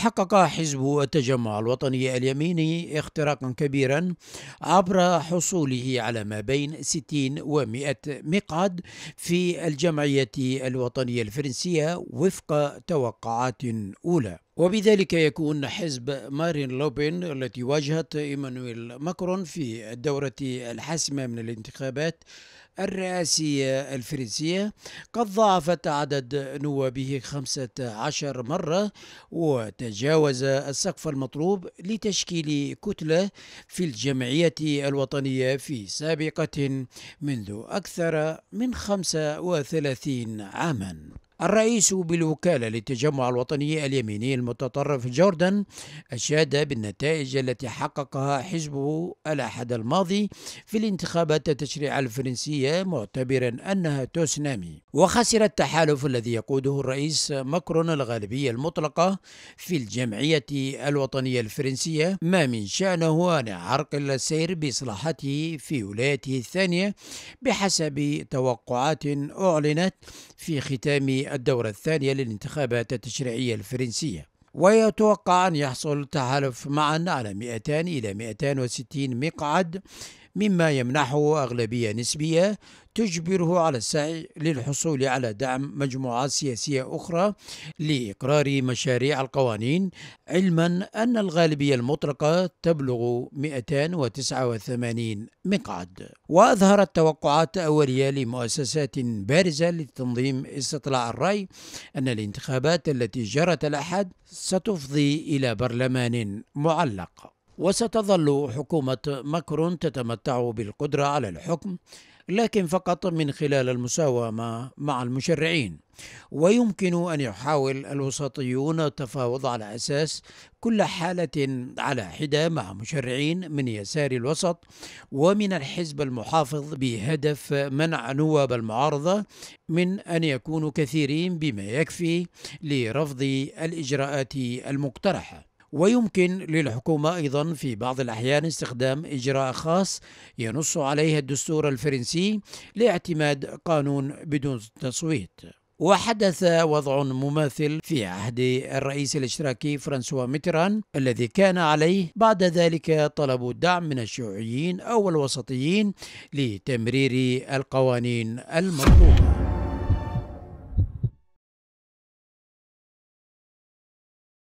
حقق حزب التجمع الوطني اليميني اختراقا كبيرا عبر حصوله على ما بين 60 و 100 مقعد في الجمعية الوطنية الفرنسية وفق توقعات أولى وبذلك يكون حزب مارين لوبين التي واجهت إيمانويل ماكرون في الدورة الحاسمة من الانتخابات الرئاسية الفرنسية قد ضاعفت عدد نوابه 15 مرة وتجاوز السقف المطلوب لتشكيل كتلة في الجمعية الوطنية في سابقة منذ أكثر من 35 عاماً الرئيس بالوكالة للتجمع الوطني اليميني المتطرف جوردن أشاد بالنتائج التي حققها حزبه الأحد الماضي في الانتخابات التشريع الفرنسية معتبرا أنها توسنامي وخسر التحالف الذي يقوده الرئيس ماكرون الغالبية المطلقة في الجمعية الوطنية الفرنسية ما من شأنه أن يعرقل السير بإصلاحاته في ولايته الثانية بحسب توقعات أعلنت في ختام الدورة الثانية للانتخابات التشريعية الفرنسية ويتوقع أن يحصل التحالف معا على 200 إلى 260 مقعد مما يمنحه أغلبية نسبية تجبره على السعي للحصول على دعم مجموعات سياسية أخرى لإقرار مشاريع القوانين علما أن الغالبية المطلقة تبلغ 289 مقعد وأظهرت توقعات أولية لمؤسسات بارزة لتنظيم استطلاع الرأي أن الانتخابات التي جرت الأحد ستفضي إلى برلمان معلق وستظل حكومة ماكرون تتمتع بالقدرة على الحكم لكن فقط من خلال المساومة مع المشرعين ويمكن أن يحاول الوسطيون التفاوض على أساس كل حالة على حدة مع مشرعين من يسار الوسط ومن الحزب المحافظ بهدف منع نواب المعارضة من أن يكونوا كثيرين بما يكفي لرفض الإجراءات المقترحة ويمكن للحكومة أيضا في بعض الأحيان استخدام إجراء خاص ينص عليه الدستور الفرنسي لاعتماد قانون بدون تصويت وحدث وضع مماثل في عهد الرئيس الاشتراكي فرانسوا ميتران الذي كان عليه بعد ذلك طلب الدعم من الشيوعيين او الوسطيين لتمرير القوانين المطلوبه